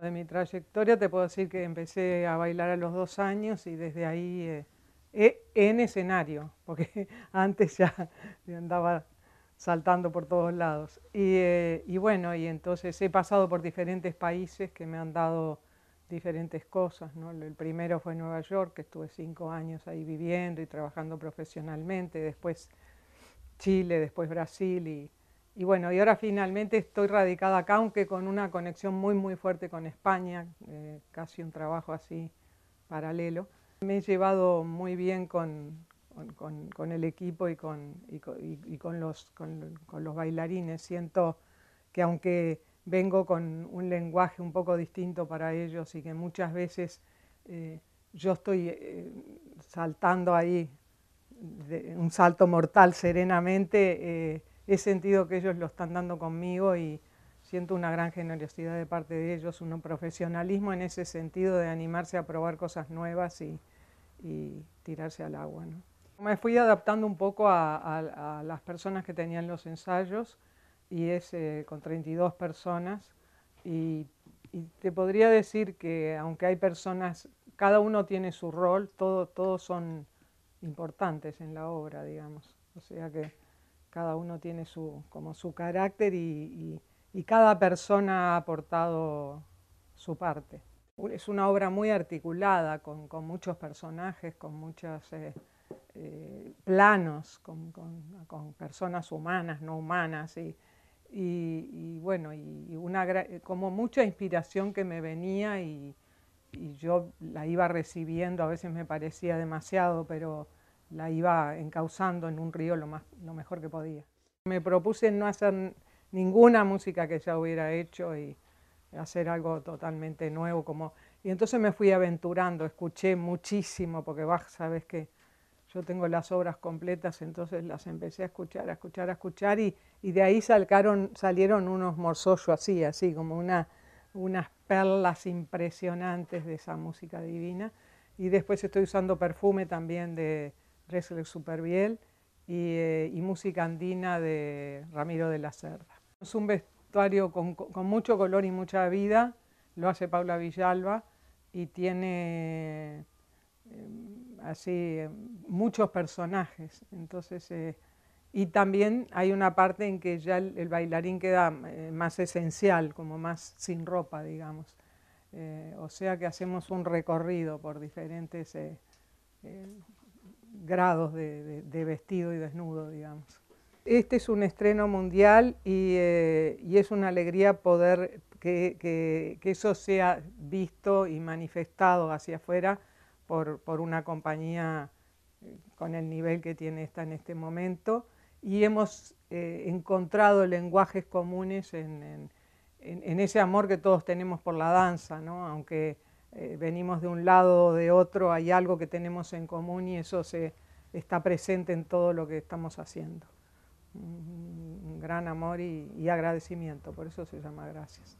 De mi trayectoria te puedo decir que empecé a bailar a los dos años y desde ahí eh, e, en escenario, porque antes ya andaba saltando por todos lados. Eh, y, bueno, y entonces he pasado por diferentes países que me han dado diferentes cosas. El primero fue Nueva York, que estuve cinco años ahí viviendo y trabajando profesionalmente, después Chile, después Brasil y y bueno, y ahora finalmente estoy radicada acá, aunque con una conexión muy, muy fuerte con España, eh, casi un trabajo así paralelo. Me he llevado muy bien con, el equipo y con, los, bailarines. Siento que aunque vengo con un lenguaje un poco distinto para ellos y que muchas veces eh, yo estoy eh, saltando ahí un salto mortal serenamente, he sentido que ellos lo están dando conmigo y siento una gran generosidad de parte de ellos, un profesionalismo en ese sentido de animarse a probar cosas nuevas y, tirarse al agua. Me fui adaptando un poco a, las personas que tenían los ensayos y es eh, con 32 personas y, y, te podría decir que aunque hay personas, cada uno tiene su rol, todo, todos son importantes en la obra, digamos. O sea que cada uno tiene su, como su carácter y, cada persona ha aportado su parte. Es una obra muy articulada, con, muchos personajes, con muchos eh, eh, planos, con, personas humanas, no humanas, y, bueno, y una, como mucha inspiración que me venía y yo la iba recibiendo, a veces me parecía demasiado, pero la iba encauzando en un río lo, más, lo mejor que podía. Me propuse no hacer ninguna música que ya hubiera hecho y hacer algo totalmente nuevo. Como... Y entonces me fui aventurando, escuché muchísimo, porque vas sabes que yo tengo las obras completas, entonces las empecé a escuchar, a escuchar, a escuchar, y, y de ahí salcaron, salieron unos morzollos así, así, como una, unas perlas impresionantes de esa música divina. Y después estoy usando perfume también de, Resle Superviel eh, y, música andina de Ramiro de la Cerda. Es un vestuario con, mucho color y mucha vida, lo hace Paula Villalba y tiene em, así em, muchos personajes. Entonces, eh, y también hay una parte en que ya el, bailarín queda eh, más esencial, como más sin ropa, digamos. o sea que hacemos un recorrido por diferentes grados de, vestido y desnudo, digamos. Este es un estreno mundial y, eh, es una alegría poder que, eso sea visto y manifestado hacia afuera por, una compañía eh, con el nivel que tiene esta en este momento y hemos eh, encontrado lenguajes comunes en, en, ese amor que todos tenemos por la danza, ¿no? aunque eh, venimos de un lado o de otro, hay algo que tenemos en común y eso se, está presente en todo lo que estamos haciendo. Un gran amor y agradecimiento, por eso se llama gracias.